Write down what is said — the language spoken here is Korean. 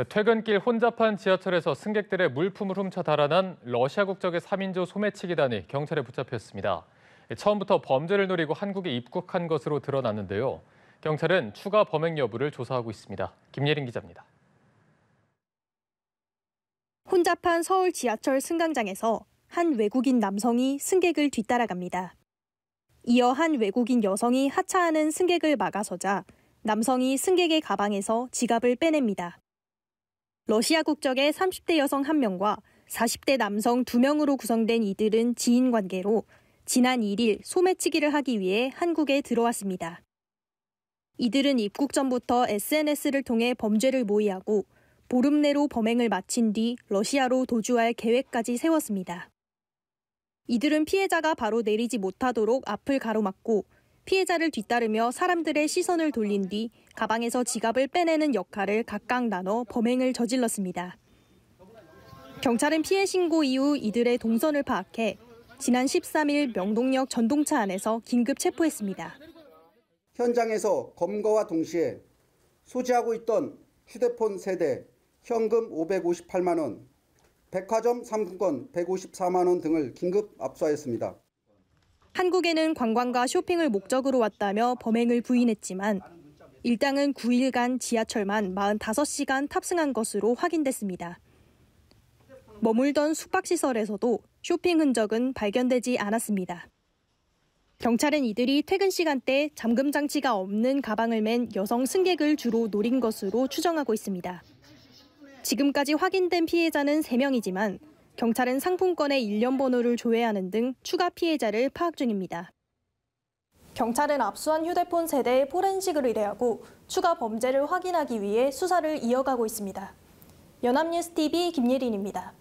네, 퇴근길 혼잡한 지하철에서 승객들의 물품을 훔쳐 달아난 러시아 국적의 3인조 소매치기단이 경찰에 붙잡혔습니다. 예, 처음부터 범죄를 노리고 한국에 입국한 것으로 드러났는데요. 경찰은 추가 범행 여부를 조사하고 있습니다. 김예린 기자입니다. 혼잡한 서울 지하철 승강장에서 한 외국인 남성이 승객을 뒤따라갑니다. 이어 한 외국인 여성이 하차하는 승객을 막아서자 남성이 승객의 가방에서 지갑을 빼냅니다. 러시아 국적의 30대 여성 1명과 40대 남성 2명으로 구성된 이들은 지인 관계로 지난 1일 소매치기를 하기 위해 한국에 들어왔습니다. 이들은 입국 전부터 SNS를 통해 범죄를 모의하고 보름 내로 범행을 마친 뒤 러시아로 도주할 계획까지 세웠습니다. 이들은 피해자가 바로 내리지 못하도록 앞을 가로막고 피해자를 뒤따르며 사람들의 시선을 돌린 뒤 가방에서 지갑을 빼내는 역할을 각각 나눠 범행을 저질렀습니다. 경찰은 피해 신고 이후 이들의 동선을 파악해 지난 13일 명동역 전동차 안에서 긴급 체포했습니다. 현장에서 검거와 동시에 소지하고 있던 휴대폰 세대, 현금 558만 원, 백화점 상품권 154만 원 등을 긴급 압수하였습니다. 한국에는 관광과 쇼핑을 목적으로 왔다며 범행을 부인했지만 일당은 9일간 지하철만 45시간 탑승한 것으로 확인됐습니다. 머물던 숙박시설에서도 쇼핑 흔적은 발견되지 않았습니다. 경찰은 이들이 퇴근 시간대 잠금 장치가 없는 가방을 맨 여성 승객을 주로 노린 것으로 추정하고 있습니다. 지금까지 확인된 피해자는 3명이지만 경찰은 상품권의 일련 번호를 조회하는 등 추가 피해자를 파악 중입니다. 경찰은 압수한 휴대폰 세대에 포렌식을 의뢰하고 추가 범죄를 확인하기 위해 수사를 이어가고 있습니다. 연합뉴스 TV 김예린입니다.